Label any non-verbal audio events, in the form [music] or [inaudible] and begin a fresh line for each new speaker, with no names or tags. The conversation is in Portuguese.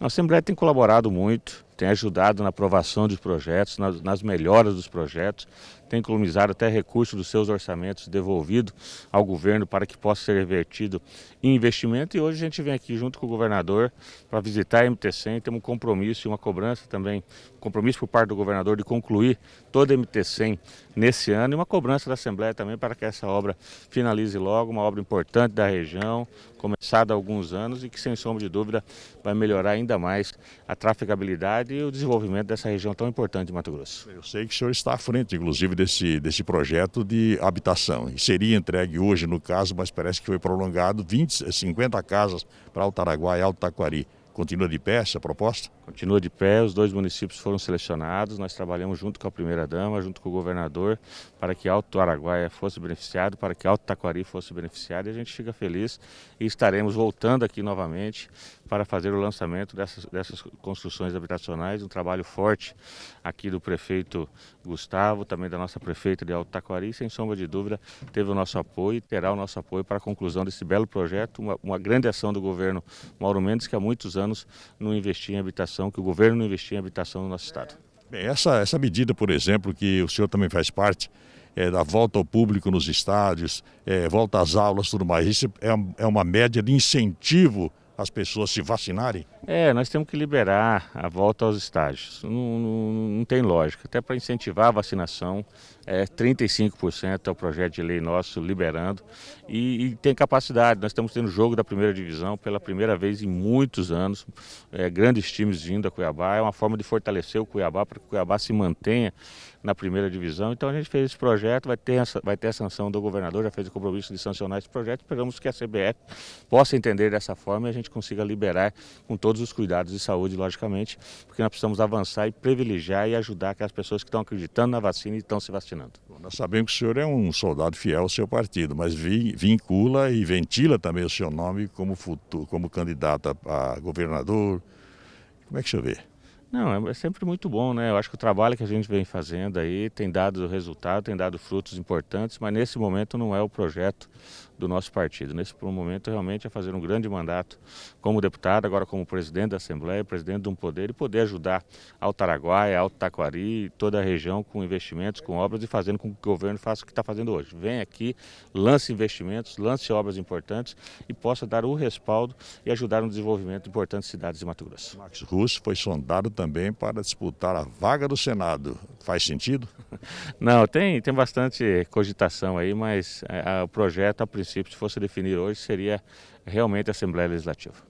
A Assembleia tem colaborado muito tem ajudado na aprovação dos projetos, nas, nas melhoras dos projetos, tem economizado até recursos dos seus orçamentos devolvido ao governo para que possa ser revertido em investimento. E hoje a gente vem aqui junto com o governador para visitar a MTC e temos um compromisso e uma cobrança também, um compromisso por parte do governador de concluir toda a MTC nesse ano e uma cobrança da Assembleia também para que essa obra finalize logo, uma obra importante da região, começada há alguns anos e que sem sombra de dúvida vai melhorar ainda mais a traficabilidade e o desenvolvimento dessa região tão importante de Mato Grosso. Eu sei que o
senhor está à frente, inclusive, desse, desse projeto de habitação. E seria entregue hoje, no caso, mas parece que foi prolongado 20, 50 casas para Altaraguá e Alto Taquari. Continua de pé essa proposta? continua de pé, os dois municípios foram selecionados, nós trabalhamos junto com a primeira-dama,
junto com o governador, para que Alto Araguaia fosse beneficiado, para que Alto Taquari fosse beneficiado e a gente fica feliz e estaremos voltando aqui novamente para fazer o lançamento dessas, dessas construções habitacionais, um trabalho forte aqui do prefeito Gustavo, também da nossa prefeita de Alto Taquari, sem sombra de dúvida teve o nosso apoio e terá o nosso apoio para a conclusão desse belo projeto, uma, uma grande ação do governo Mauro Mendes que há muitos anos não investia em habitação habitação, que o governo não investia em habitação no nosso estado.
Bem, essa, essa medida, por exemplo, que o senhor também faz parte, é, da volta ao público nos estádios, é, volta às aulas, tudo mais, isso é, é uma média de incentivo às pessoas se vacinarem?
É, nós temos que liberar a volta aos estágios. Não, não, não tem lógica. Até para incentivar a vacinação, é, 35% é o projeto de lei nosso liberando. E, e, tem capacidade. Nós estamos tendo jogo da primeira divisão pela primeira vez em muitos anos. É, grandes times vindo a Cuiabá. É uma forma de fortalecer o Cuiabá para que o Cuiabá se mantenha na primeira divisão. Então a gente fez esse projeto, vai ter, vai ter a sanção do governador, já fez o compromisso de sancionar esse projeto. Esperamos que a CBF possa entender dessa forma e a gente consiga liberar com todos todos os cuidados de saúde, logicamente, porque nós precisamos avançar e privilegiar e ajudar aquelas pessoas que estão acreditando na vacina e estão se vacinando.
Bom, nós sabemos que o senhor é um soldado fiel ao seu partido, mas vincula e ventila também o seu nome como, futuro, como candidato a governador. Como é que o senhor vê?
Não, é, é sempre muito bom, né? Eu acho que o trabalho que a gente vem fazendo aí tem dado resultado, tem dado frutos importantes, mas nesse momento não é o projeto do nosso partido. Nesse momento, realmente, é fazer um grande mandato como deputado, agora como presidente da Assembleia, presidente de um poder, e poder ajudar ao Taraguaia, ao Taquari, toda a região com investimentos, com obras e fazendo com que o governo faça o que está fazendo hoje. Vem aqui, lance investimentos, lance obras importantes e possa dar o respaldo e ajudar no desenvolvimento de importantes cidades de Mato
Grosso. Max Russo foi sondado também para disputar a vaga do Senado. Faz sentido? [laughs] Não, tem, tem bastante cogitação aí, mas é, o projeto, a princípio,
se fosse definir hoje, seria realmente a Assembleia Legislativa.